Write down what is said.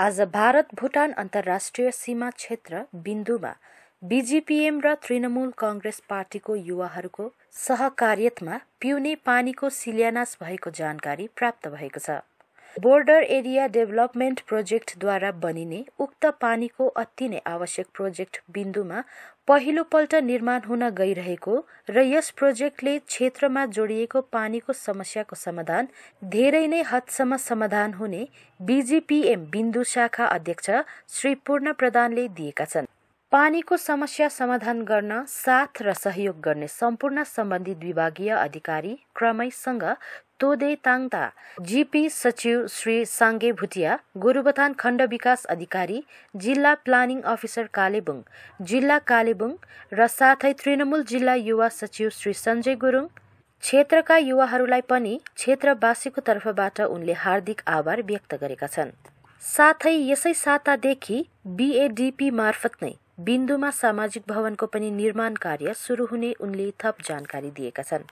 आज भारत भुटान अन्तर्राष्ट्रिय सीमा क्षेत्र बिन्दुमा बिजिपिएम र तृणमूल कङ्ग्रेस पार्टीको युवाहरूको सहकार्यमा पिउने पानीको शिलान्यास भएको जानकारी प्राप्त भएको छ बोर्डर एरिया डेभलपमेन्ट प्रोजेक्टद्वारा बनिने उक्त पानीको अति नै आवश्यक प्रोजेक्ट बिन्दुमा पहिलोपल्ट निर्माण हुन गइरहेको र यस प्रोजेक्टले क्षेत्रमा जोडिएको पानीको समस्याको समाधान धेरै नै हदसम्म समाधान हुने बिजिपिएम बिन्दु शाखा अध्यक्ष श्री पूर्ण प्रधानले दिएका छन् पानीको समस्या समाधान गर्न साथ र सहयोग गर्ने सम्पूर्ण सम्बन्धित विभागीय अधिकारी क्रमैसँग तोदे ताङता जीपी सचिव श्री साङ्गे भुटिया गोरुबथान खण्ड विकास अधिकारी जिल्ला प्लानिङ अफिसर कालेबुङ जिल्ला कालेबुङ र साथै तृणमूल जिल्ला युवा सचिव श्री सञ्जय गुरुङ क्षेत्रका युवाहरूलाई पनि क्षेत्रवासीको तर्फबाट उनले हार्दिक आभार व्यक्त गरेका छन् साथै यसै सातादेखि बिएडिपी मार्फत नै बिन्दुमा सामाजिक भवनको पनि निर्माण कार्य सुरु हुने उनले थप जानकारी दिएका छन्